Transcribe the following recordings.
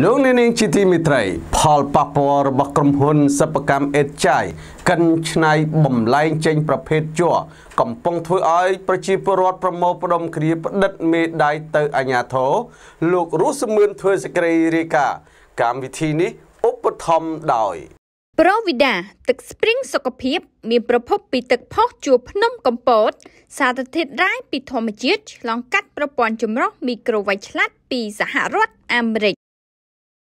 លោកលានាងជាទីមេត្រីផលប៉ះពាល់របស់ក្រុមហ៊ុនសិប្បកម្មអេតចាយកិនឆ្នៃបំលែងចេញ ប្រភេទជ័រកំពុងធ្វើឲ្យ ប្រជាពលរដ្ឋប្រមូលផ្ដុំគ្នាផ្ដិតមេដៃទៅអាជ្ញាធរលោករស់សមឿនធ្វើសេចក្តីរាយការណ៍កម្មវិធីនេះឧបត្ថម្ភដោយប្រូវីដាទឹកស្ព្រីងសុខភាព មានប្រភពពីទឹកផុសជួរភ្នំកំពតសារធាតុរ៉ែពីធម្មជាតិឆ្លងកាត់ប្រព័ន្ធចម្រោះមីក្រូវ៉ៃឆ្លាតពីសហរដ្ឋអាមេរិក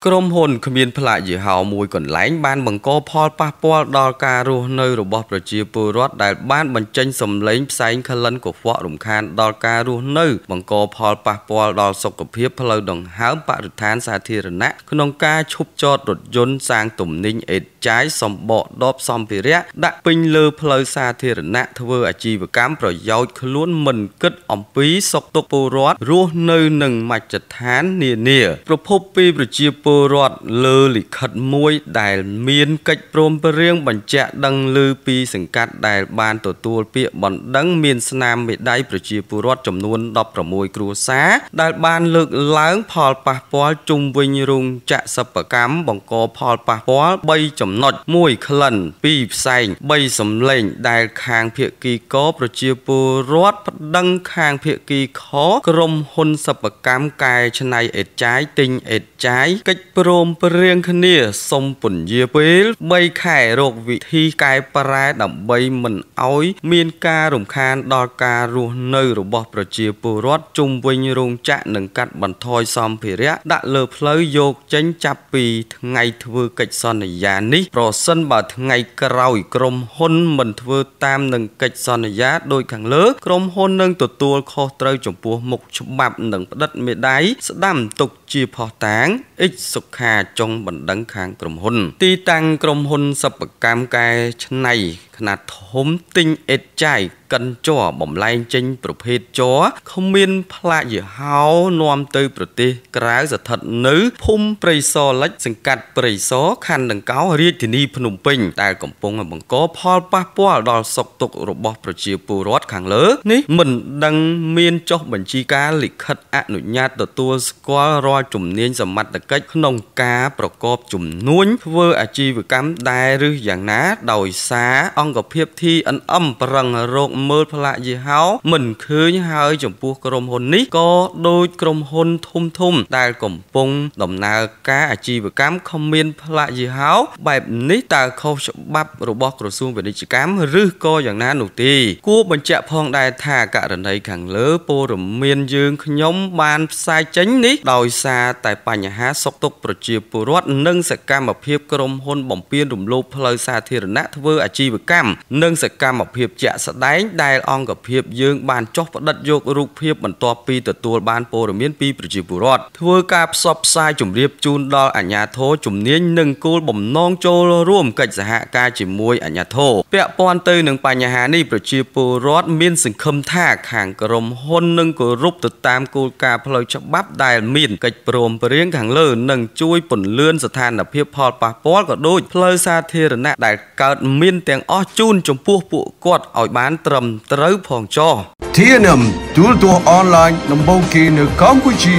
ក្រុមហ៊ុនគ្មានផ្លាកយីហោមួយកន្លែង បានបង្កផលប៉ះពាល់ដល់ការរស់នៅរបស់ប្រជាពលរដ្ឋដែលបានបញ្ចេញសម្លេងផ្សែងខលិនកខ្វក់រំខានដល់ការរស់នៅបង្កផលប៉ះពាល់ដល់សុខភាពផ្លូវដង្ហើមបរិស្ថានសាធារណៈក្នុងការឈប់ចតរថយន្តសាងទំនិញអេតចាយសម្បកដបសម្ភារៈដាក់ពេញលើផ្លូវសាធារណៈធ្វើអាជីវកម្មប្រយោជន៍ខ្លួនមិនគិតអំពីសុខទុក្ខពលរដ្ឋរស់នៅនឹងមជ្ឈដ្ឋាននានាប្រភពពីប្រជាពលរដ្ឋលើលិខិតមួយដែលមានកិច្ចព្រមព្រៀងបញ្ជាក់ដឹងឮពីសង្កាត់ដែលបានទទួលពាក្យបណ្ដឹងមានស្នាមមេដៃប្រជាពលរដ្ឋចំនួន16គ្រួសារដែលបានលើកឡើងផលប៉ះពាល់ជុំវិញរោងចក្រសិប្បកម្មបង្កផលប៉ះពាល់3ចំណុច1ក្លិន2ផ្សែង3សំឡេងដែលខាងភៀកគីកប្រជាពលរដ្ឋប្តឹងខាងភៀកគីខក្រុមហ៊ុនសិប្បកម្មកែច្នៃអេតចាយទិញអេតចាយកិច្ចព្រមព្រៀងគ្នាសុំពន្យាពេល3ខែរកវិធីកែប្រែដើម្បីមិនឲ្យមានការរំខានដល់ការរស់នៅរបស់ប្រជាពលរដ្ឋជុំវិញរោងចក្រនិងកាត់បន្ថយសម្ភារៈដាក់លើផ្លូវយកចេញចាប់ពីថ្ងៃធ្វើកិច្ចសន្យានេះ ប្រសិនបើថ្ងៃក្រោយក្រុមហ៊ុនមិនធ្វើតាមនឹងកិច្ចសន្យាដោយខាងលើក្រុមហ៊ុននឹងទទួលខុសត្រូវចំពោះមុខច្បាប់និងផ្តិតមេដាយស្ដាំទុកជាផោះតាង X សុខាចុងបណ្ដឹងខាងក្រុមហ៊ុន ទីតាំងក្រុមហ៊ុនសិប្បកម្មកែច្នៃខ្នាតធំទិញអេតចាយកិនជ័របំលែងចេញប្រភេទជ័រគ្មានផ្លាកយីហោនាំទៅ ប្រទេសក្រៅស្ថិតនៅភូមិព្រៃសរលិច សង្កាត់ព្រៃសរខណ្ឌដង្កោរាជធានីភ្នំពេញដែលកំពុងបង្កផលប៉ះពាល់ដល់សុខទុក្ខរបស់ប្រជាពលរដ្ឋខាងលើ នេះមិនដឹងមានចុះបញ្ជីការ លិខិតអនុញ្ញាតទទួលស្គាល់រាល់ជំនាញសមត្ថកិច្ចក្នុងការប្រកបជំនួញធ្វើអាជីវកម្មដែរឬយ៉ាងណា ដោយសារអង្គអង្គភាព TNM ប្រឹងរកមើលផ្លាកយីហោមិនឃើញហើយចំពោះក្រុមហ៊ុននេះក៏ដូចក្រុមហ៊ុនធំធំដែលកំពុងដំណើរការអាជីវកម្មគ្មានផ្លាកយីហោបែបនេះតើខុសច្បាប់របស់ក្រសួងពាណិជ្ជកម្មឬក៏យ៉ាងណានោះទេគួរបញ្ជាក់ផងដែរថាករណីខាងលើពលរមានយើងខ្ញុំបានផ្សាយចេញនេះដោយសារតែបញ្ហាសុខទុក្ខប្រជាពលរដ្ឋនិងសកម្មភាពក្រុមហ៊ុនបំពេញរំលោភផ្លូវសាធារណៈធ្វើអាជីវកម្មកម្មនិងសកម្មភាពជាក់ស្ដែងដែលអង្គភាពយើងបានចុះផ្តិតយករូបភាពបន្ទាប់ពីទទួលបានព័ត៌មានពីប្រជាពលរដ្ឋធ្វើការផ្សព្វផ្សាយជម្រាបជូនដល់អាជ្ញាធរជំនាញនិងគោលបំណងចូលរួមកិច្ចសហការជាមួយអាជ្ញាធរពាក់ព័ន្ធទៅនឹងបញ្ហានេះប្រជាពលរដ្ឋមានសង្ឃឹមថាខាងក្រមហ៊ុននឹងគោរពទៅតាមគោលការណ៍ផ្លូវច្បាប់ដែលមានកិច្ចព្រមព្រៀងខាងលើនិងជួយពន្លឿនស្ថានភាពផលប៉ះពាល់ក៏ដូចផ្លូវសាធារណៈដែលកើតមានទាំងអស់ស់ជូនចំពោះពួកគាត់ឲ្យបានត្រឹមត្រូវផងចោ TNM ទូលទស្សន៍អនឡាញដំបូងគេនៅកម្ពុជា